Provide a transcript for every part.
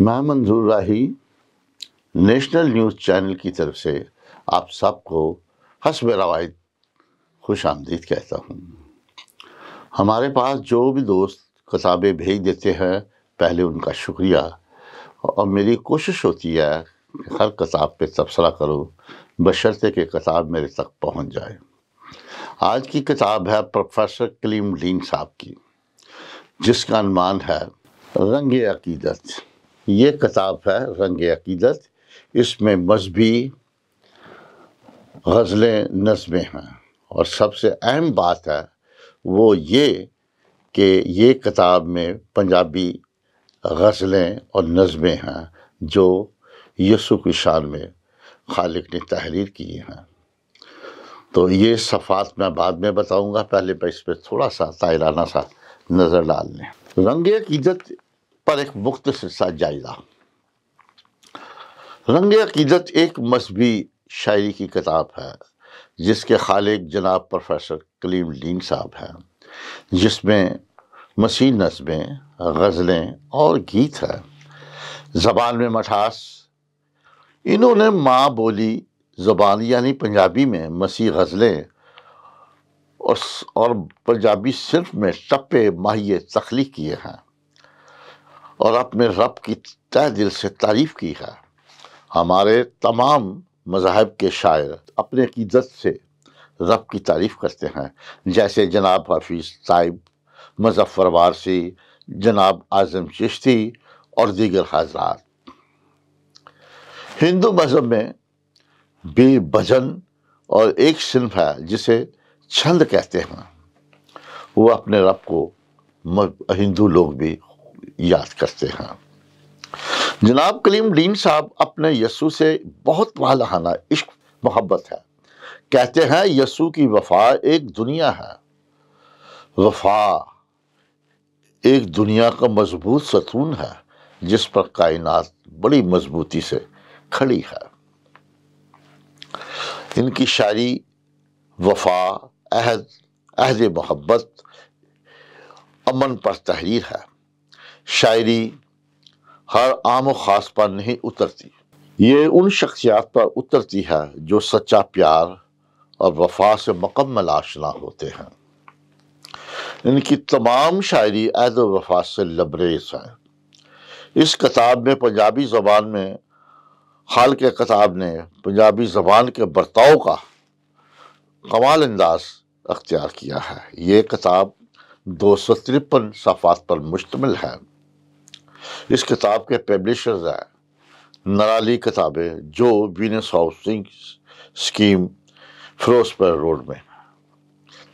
मैं मंजूर राही national news channel की तरफ से आप सबको हसब रवायत खुश आमदीद कहता हूँ हमारे पास जो भी दोस्त किताबें भेज देते हैं पहले उनका शुक्रिया और मेरी कोशिश होती है कि हर किताब पे तबसरा करो बशर्ते कि किताब मेरे तक पहुँच जाए आज की किताब है प्रोफेसर कलीम डीन साहब की जिसका अनुमान है रंग अकीदत ये किताब है रंग अकीदत इसमें मजहबी गज़लें नज़में हैं और सबसे अहम बात है वो ये कि ये किताब में पंजाबी गज़लें और नज़में हैं जो यसु की शान में खालिक ने तहरीर किए हैं तो ये सफ़ात मैं बाद में बताऊंगा पहले मैं इस पर थोड़ा सा तायराना सा नज़र डाल लें रंग अकीदत पर एक मुख्त सा जायजा रंग अकीदत एक मजहबी शायरी की किताब है जिसके खालिक जनाब प्रोफेसर कलीम लीन साहब हैं जिसमें मसी नस्में गज़लें और गीत हैं ज़बान में मठास इन्होंने माँ बोली ज़बान यानी पंजाबी में मसी गज़लें और और पंजाबी सिर्फ में टप्पे माहिए तख्लीक किए हैं और अपने रब की तय दिल से तारीफ़ की है हमारे तमाम मजाहब के शायर अपने अकीदत से रब की तारीफ़ करते हैं जैसे जनाब हफीज़ साहिब मुजफ़र वारसी जनाब आज़म चिश्ती और दीगर हजरात हिंदू मज़हब में भी भजन और एक सिंफ़ है जिसे छंद कहते हैं वो अपने रब को हिंदू लोग भी याद करते हैं जनाब कलीम डीन साहब अपने यसु से बहुत वालहाना इश्क मोहब्बत है कहते हैं यसु की वफा एक दुनिया है वफा एक दुनिया का मजबूत सतून है जिस पर कायनात बड़ी मजबूती से खड़ी है इनकी शायरी वफा अहद अहद मोहब्बत अमन पर तहरीर है शायरी हर आम ख़ास पर नहीं उतरती ये उन शख्सियात पर उतरती है जो सच्चा प्यार और वफा से मकम्मल आशना होते हैं इनकी तमाम शायरी ऐद वफा से लबरेज है इस किताब में पंजाबी ज़बान में हाल के किताब ने पंजाबी ज़बान के बर्ताव का कमाल अंदाज अख्तियार किया है ये किताब दो सौ तिरपन सफ़ात पर मुश्तमिल है इस किताब के पब्लिशर्स हैं नराली किताबें जो business housing scheme Firozpur road में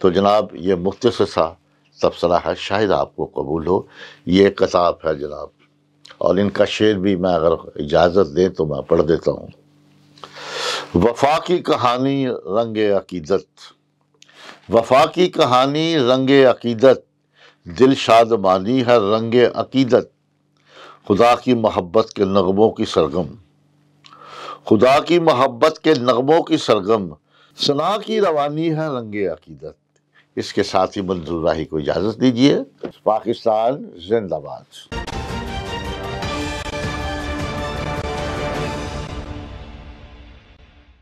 तो जनाब ये मुख्त सा तबसरा है शायद आपको कबूल हो ये किताब है जनाब और इनका शेर भी मैं अगर इजाज़त दें तो मैं पढ़ देता हूँ वफा की कहानी रंग अकीदत वफा की कहानी रंग अकीदत दिल शादमानी है रंग अकीदत खुदा की मोहब्बत के नगमों की सरगम खुदा की मोहब्बत के नगमों की सरगम सना की रवानी है रंग अकीदत इसके साथ ही मंजूर राही को इजाज़त दीजिए पाकिस्तान जिंदाबाद